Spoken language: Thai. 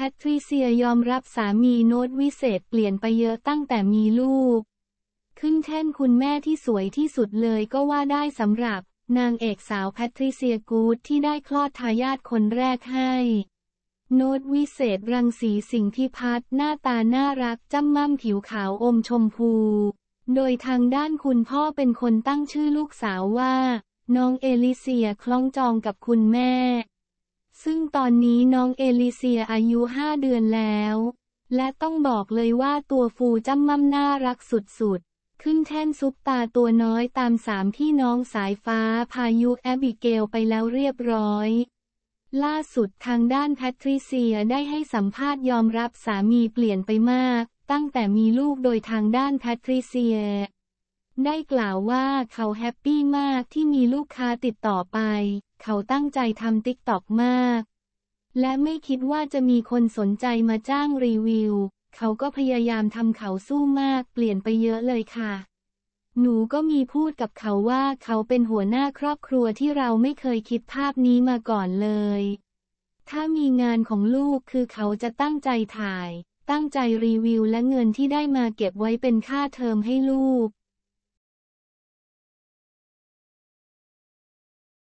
แพทริเซียยอมรับสามีโน้ตวิเศษเปลี่ยนไปเยอะตั้งแต่มีลูก ขึ้นแท่นคุณแม่ที่สวยที่สุดเลยก็ว่าได้สำหรับ นางเอกสาวแพทริเซียกูดที่ได้คลอดทายาทคนแรกให้ โน้ตวิเศษรังสีสิ่งที่พัดหน้าตาน่ารักจ้ำม่ำผิวขาวอมชมพู โดยทางด้านคุณพ่อเป็นคนตั้งชื่อลูกสาวว่าน้องเอลิเซียคล้องจองกับคุณแม่ซึ่งตอนนี้น้องเอลิเซียอายุห้าเดือนแล้ว และต้องบอกเลยว่าตัวฟูจ้ำมั่มน่ารักสุดๆ ขึ้นแท่นซุปตาตัวน้อยตามสามพี่น้องสายฟ้า พายุแอบิเกลไปแล้วเรียบร้อย ล่าสุดทางด้านแพทริเซียได้ให้สัมภาษณ์ยอมรับสามีเปลี่ยนไปมาก ตั้งแต่มีลูกโดยทางด้านแพทริเซียได้กล่าวว่าเขาแฮปปี้มากที่มีลูกค้าติดต่อไป เขาตั้งใจทำติ๊กต็อกมาก และไม่คิดว่าจะมีคนสนใจมาจ้างรีวิว เขาก็พยายามทำเขาสู้มากเปลี่ยนไปเยอะเลยค่ะ หนูก็มีพูดกับเขาว่าเขาเป็นหัวหน้าครอบครัวที่เราไม่เคยคิดภาพนี้มาก่อนเลย ถ้ามีงานของลูกคือเขาจะตั้งใจถ่าย ตั้งใจรีวิวและเงินที่ได้มาเก็บไว้เป็นค่าเทอมให้ลูก